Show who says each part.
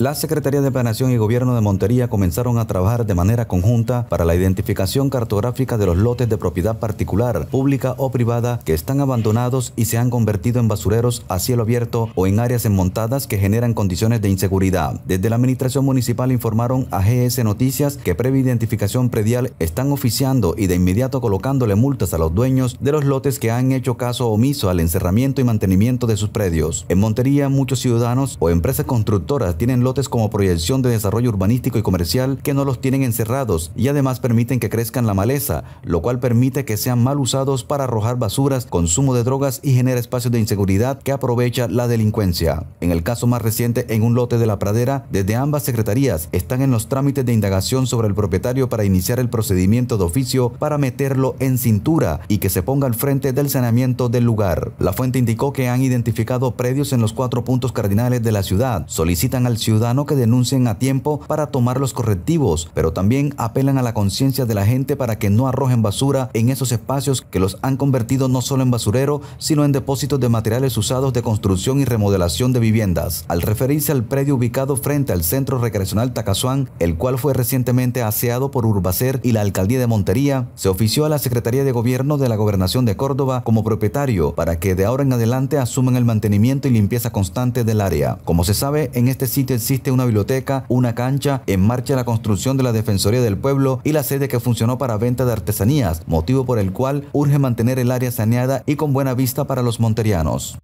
Speaker 1: La Secretaría de Planación y Gobierno de Montería comenzaron a trabajar de manera conjunta para la identificación cartográfica de los lotes de propiedad particular, pública o privada que están abandonados y se han convertido en basureros a cielo abierto o en áreas enmontadas que generan condiciones de inseguridad. Desde la Administración Municipal informaron a GS Noticias que previa identificación predial están oficiando y de inmediato colocándole multas a los dueños de los lotes que han hecho caso omiso al encerramiento y mantenimiento de sus predios. En Montería muchos ciudadanos o empresas constructoras tienen lotes como proyección de desarrollo urbanístico y comercial que no los tienen encerrados y además permiten que crezcan la maleza, lo cual permite que sean mal usados para arrojar basuras, consumo de drogas y genera espacios de inseguridad que aprovecha la delincuencia. En el caso más reciente, en un lote de la pradera, desde ambas secretarías están en los trámites de indagación sobre el propietario para iniciar el procedimiento de oficio para meterlo en cintura y que se ponga al frente del saneamiento del lugar. La fuente indicó que han identificado predios en los cuatro puntos cardinales de la ciudad, solicitan al ciudadano ciudadano que denuncien a tiempo para tomar los correctivos, pero también apelan a la conciencia de la gente para que no arrojen basura en esos espacios que los han convertido no solo en basurero, sino en depósitos de materiales usados de construcción y remodelación de viviendas. Al referirse al predio ubicado frente al Centro Recreacional Tacazuán, el cual fue recientemente aseado por Urbacer y la Alcaldía de Montería, se ofició a la Secretaría de Gobierno de la Gobernación de Córdoba como propietario para que de ahora en adelante asuman el mantenimiento y limpieza constante del área. Como se sabe, en este sitio existe una biblioteca, una cancha, en marcha la construcción de la Defensoría del Pueblo y la sede que funcionó para venta de artesanías, motivo por el cual urge mantener el área saneada y con buena vista para los monterianos.